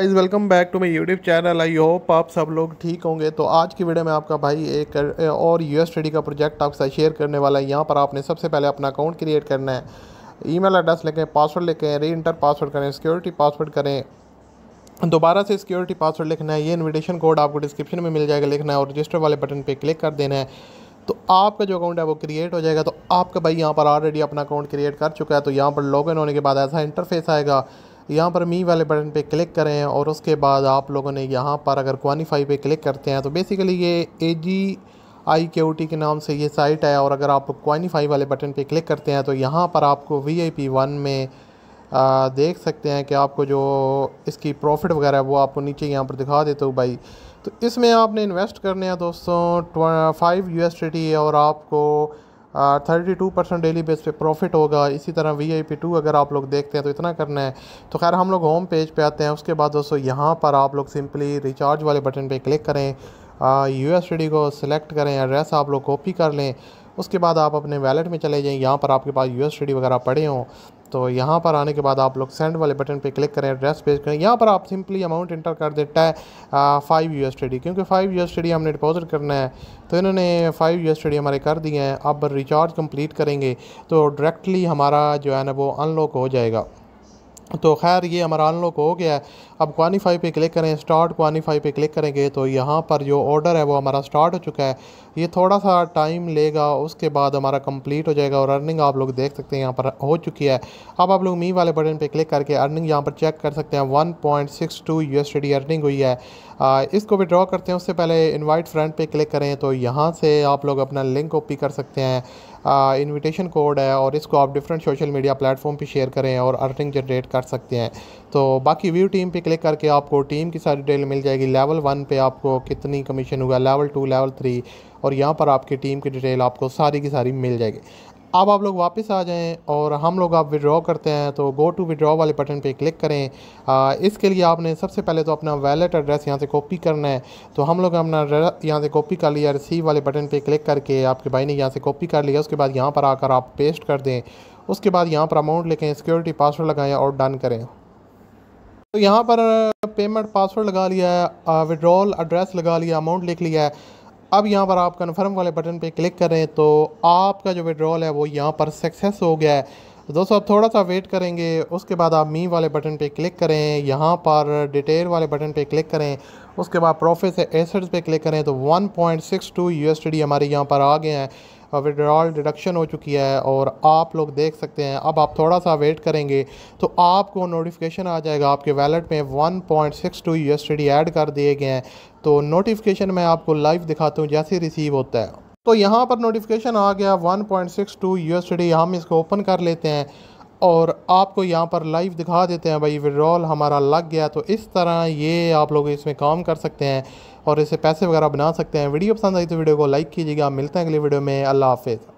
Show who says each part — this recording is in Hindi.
Speaker 1: guys welcome back to my YouTube channel I hope आप सब लोग ठीक होंगे तो आज की वीडियो में आपका भाई एक और यू एस का प्रोजेक्ट आपके साथ शेयर करने वाला है यहाँ पर आपने सबसे पहले अपना अकाउंट क्रिएट करना है ईमेल एड्रेस लिखें पासवर्ड लिखें री इंटर पासवर्ड करें सिक्योरिटी पासवर्ड करें दोबारा से सिक्योरिटी पासवर्ड लिखना है ये इन्विटेशन कोड आपको डिस्क्रिप्शन में मिल जाएगा लिखना है और रजिस्टर वाले बटन पर क्लिक कर देना है तो आपका जो अकाउंट है वो क्रिएट हो जाएगा तो आपका भाई यहाँ पर ऑलरेडी अपना अकाउंट क्रिएट कर चुका है तो यहाँ पर लॉग इन होने के बाद ऐसा इंटरफेस आएगा यहाँ पर मी वाले बटन पे क्लिक करें और उसके बाद आप लोगों ने यहाँ पर अगर क्वानिफाई पे क्लिक करते हैं तो बेसिकली ये ए जी आई के ओ टी के नाम से ये साइट है और अगर आप क्वानिफाई वाले बटन पे क्लिक करते हैं तो यहाँ पर आपको वी आई पी वन में आ, देख सकते हैं कि आपको जो इसकी प्रॉफिट वगैरह वो आपको नीचे यहाँ पर दिखा देते हो भाई तो इसमें आपने इन्वेस्ट करने हैं दोस्तों फाइव यू एस और आपको thirty two percent daily base पे प्रॉफिट होगा इसी तरह वी आई पी टू अगर आप लोग देखते हैं तो इतना करना है तो खैर हम लोग होम पेज पे आते हैं उसके बाद दोस्तों यहाँ पर आप लोग सिंपली रिचार्ज वाले बटन पे क्लिक करें यू एस डी को सिलेक्ट करें एड्रेस आप लोग कॉपी कर लें उसके बाद आप अपने वैलेट में चले जाएँ यहाँ पर आपके पास यू एस डी वगैरह पड़े हों तो यहाँ पर आने के बाद आप लोग सेंड वाले बटन पे क्लिक करें एड्रेस पेज करें यहाँ पर आप सिंपली अमाउंट इंटर कर देता है फाइव यू एस क्योंकि फाइव यू एस हमने डिपॉजिट करना है तो इन्होंने फाइव यू एस हमारे कर दिए हैं अब रिचार्ज कंप्लीट करेंगे तो डायरेक्टली हमारा जो है ना वो अनलॉक हो जाएगा तो खैर ये हमारा अनलॉक हो गया है अब क्वानीफाई पे क्लिक करें स्टार्ट क्वानीफाई पे क्लिक करेंगे तो यहाँ पर जो ऑर्डर है वो हमारा स्टार्ट हो चुका है ये थोड़ा सा टाइम लेगा उसके बाद हमारा कंप्लीट हो जाएगा और अर्निंग आप लोग देख सकते हैं यहाँ पर हो चुकी है अब आप लोग मी वाले बटन पे क्लिक करके अर्निंग यहाँ पर चेक कर सकते हैं one point six two earning हुई है इसको विड्रॉ करते हैं उससे पहले इनवाइट फ्रेंड पे क्लिक करें तो यहाँ से आप लोग अपना लिंक कॉपी कर सकते हैं इनविटेशन कोड है और इसको आप डिफरेंट सोशल मीडिया प्लेटफॉर्म पे शेयर करें और अर्निंग जनरेट कर सकते हैं तो बाकी व्यू टीम पे क्लिक करके आपको टीम की सारी डिटेल मिल जाएगी लेवल वन पे आपको कितनी कमीशन होगा लेवल टू लेवल थ्री और यहाँ पर आपकी टीम की डिटेल आपको सारी की सारी मिल जाएगी अब आप लोग वापस आ जाएं और हम लोग आप विड्रॉ करते हैं तो गो टू विड्रॉ वाले बटन पे क्लिक करें आ, इसके लिए आपने सबसे पहले तो अपना वैलेट एड्रेस यहाँ से कॉपी करना है तो हम लोग अपना यहाँ से कॉपी कर लिया रिसीव वाले बटन पे क्लिक करके आपके भाई ने यहाँ से कॉपी कर लिया उसके बाद यहाँ पर आकर आप पेस्ट कर दें उसके बाद यहाँ पर अमाउंट लिखें सिक्योरिटी पासवर्ड लगाएँ और डन करें तो यहाँ पर पेमेंट पासवर्ड लगा लिया है विड्रॉल एड्रेस लगा लिया अमाउंट लिख लिया है अब यहाँ पर आप कन्फर्म वाले बटन पे क्लिक करें तो आपका जो विड्रॉल है वो यहाँ पर सक्सेस हो गया है दोस्तों आप थोड़ा सा वेट करेंगे उसके बाद आप मी वाले बटन पे क्लिक करें यहाँ पर डिटेल वाले बटन पे क्लिक करें उसके बाद प्रॉफिट एसेट्स पे क्लिक करें तो 1.62 पॉइंट हमारे यहाँ पर आ गए हैं विड्रॉल डिडक्शन हो चुकी है और आप लोग देख सकते हैं अब आप थोड़ा सा वेट करेंगे तो आपको नोटिफिकेशन आ जाएगा आपके वैलेट में 1.62 पॉइंट सिक्स ऐड कर दिए गए हैं तो नोटिफिकेशन मैं आपको लाइव दिखाता हूँ जैसे रिसीव होता है तो यहाँ पर नोटिफिकेशन आ गया 1.62 पॉइंट हम इसको ओपन कर लेते हैं और आपको यहाँ पर लाइव दिखा देते हैं भाई विड्रॉल हमारा लग गया तो इस तरह ये आप लोग इसमें काम कर सकते हैं और इसे पैसे वगैरह बना सकते हैं वीडियो पसंद आई तो वीडियो को लाइक कीजिएगा मिलते हैं अगली वीडियो में अल्लाह हाफिज़